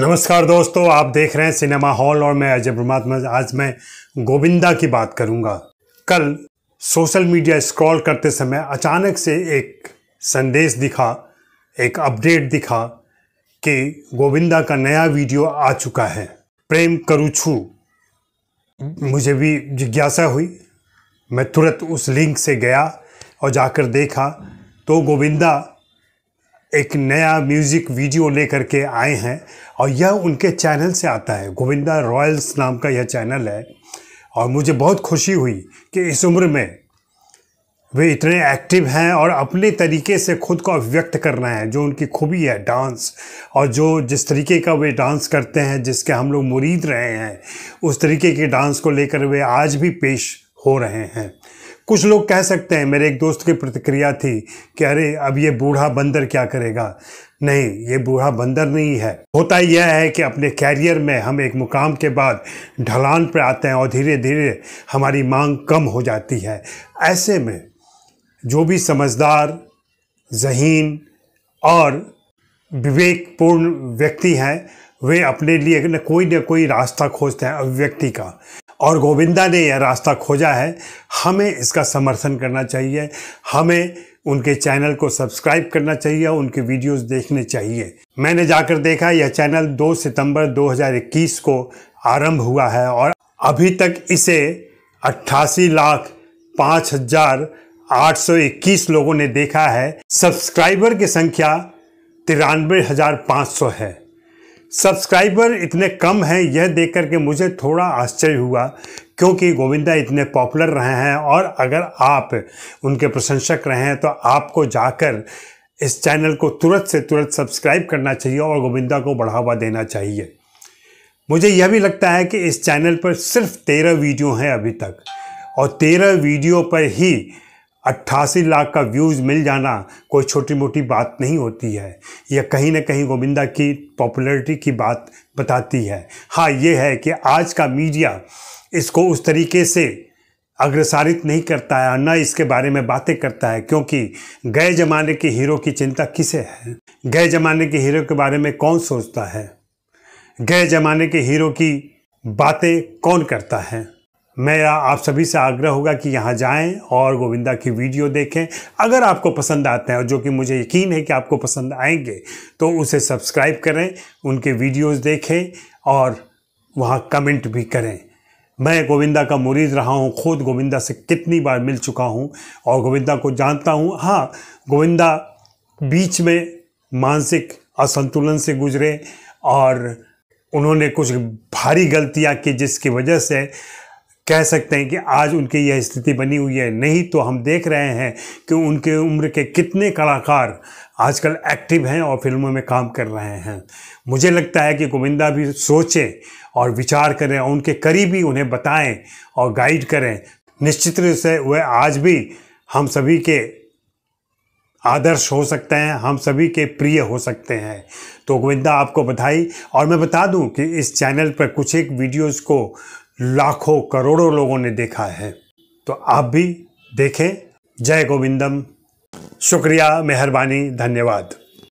नमस्कार दोस्तों आप देख रहे हैं सिनेमा हॉल और मैं अजय ब्रह्मात्मा आज मैं गोविंदा की बात करूंगा कल सोशल मीडिया स्क्रॉल करते समय अचानक से एक संदेश दिखा एक अपडेट दिखा कि गोविंदा का नया वीडियो आ चुका है प्रेम करू छू मुझे भी जिज्ञासा हुई मैं तुरंत उस लिंक से गया और जाकर देखा तो गोविंदा एक नया म्यूज़िक वीडियो लेकर के आए हैं और यह उनके चैनल से आता है गोविंदा रॉयल्स नाम का यह चैनल है और मुझे बहुत खुशी हुई कि इस उम्र में वे इतने एक्टिव हैं और अपने तरीके से खुद को अभिव्यक्त कर रहे हैं जो उनकी खूबी है डांस और जो जिस तरीके का वे डांस करते हैं जिसके हम लोग मुरीद रहे हैं उस तरीके के डांस को लेकर वे आज भी पेश हो रहे हैं कुछ लोग कह सकते हैं मेरे एक दोस्त की प्रतिक्रिया थी कि अरे अब ये बूढ़ा बंदर क्या करेगा नहीं ये बूढ़ा बंदर नहीं है होता यह है कि अपने कैरियर में हम एक मुकाम के बाद ढलान पर आते हैं और धीरे धीरे हमारी मांग कम हो जाती है ऐसे में जो भी समझदार जहीन और विवेकपूर्ण व्यक्ति हैं वे अपने लिए न कोई न कोई रास्ता खोजते हैं अभिव्यक्ति का और गोविंदा ने यह रास्ता खोजा है हमें इसका समर्थन करना चाहिए हमें उनके चैनल को सब्सक्राइब करना चाहिए उनके वीडियोस देखने चाहिए मैंने जाकर देखा यह चैनल 2 सितंबर 2021 को आरंभ हुआ है और अभी तक इसे अट्ठासी लाख पाँच हजार इक्कीस लोगों ने देखा है सब्सक्राइबर की संख्या तिरानवे हजार पाँच सौ है सब्सक्राइबर इतने कम हैं यह देख कर के मुझे थोड़ा आश्चर्य हुआ क्योंकि गोविंदा इतने पॉपुलर रहे हैं और अगर आप उनके प्रशंसक रहे हैं तो आपको जाकर इस चैनल को तुरंत से तुरंत सब्सक्राइब करना चाहिए और गोविंदा को बढ़ावा देना चाहिए मुझे यह भी लगता है कि इस चैनल पर सिर्फ तेरह वीडियो हैं अभी तक और तेरह वीडियो पर ही अट्ठासी लाख का व्यूज़ मिल जाना कोई छोटी मोटी बात नहीं होती है यह कहीं ना कहीं गोविंदा की पॉपुलैरिटी की बात बताती है हाँ ये है कि आज का मीडिया इसको उस तरीके से अग्रसारित नहीं करता है न इसके बारे में बातें करता है क्योंकि गए ज़माने के हीरो की चिंता किसे है गए ज़माने के हीरो के बारे में कौन सोचता है गए ज़माने के हीरो की बातें कौन करता है मेरा आप सभी से आग्रह होगा कि यहाँ जाएं और गोविंदा की वीडियो देखें अगर आपको पसंद आते हैं और जो कि मुझे यकीन है कि आपको पसंद आएंगे तो उसे सब्सक्राइब करें उनके वीडियोस देखें और वहाँ कमेंट भी करें मैं गोविंदा का मुरीद रहा हूँ खुद गोविंदा से कितनी बार मिल चुका हूँ और गोविंदा को जानता हूँ हाँ गोविंदा बीच में मानसिक असंतुलन से गुजरे और उन्होंने कुछ भारी गलतियाँ की जिसकी वजह से कह सकते हैं कि आज उनकी यह स्थिति बनी हुई है नहीं तो हम देख रहे हैं कि उनके उम्र के कितने कलाकार आजकल एक्टिव हैं और फिल्मों में काम कर रहे हैं मुझे लगता है कि गोविंदा भी सोचें और विचार करें और उनके करीबी उन्हें बताएं और गाइड करें निश्चित रूप से वह आज भी हम सभी के आदर्श हो सकते हैं हम सभी के प्रिय हो सकते हैं तो गोविंदा आपको बधाई और मैं बता दूं कि इस चैनल पर कुछ एक वीडियोस को लाखों करोड़ों लोगों ने देखा है तो आप भी देखें जय गोविंदम शुक्रिया मेहरबानी धन्यवाद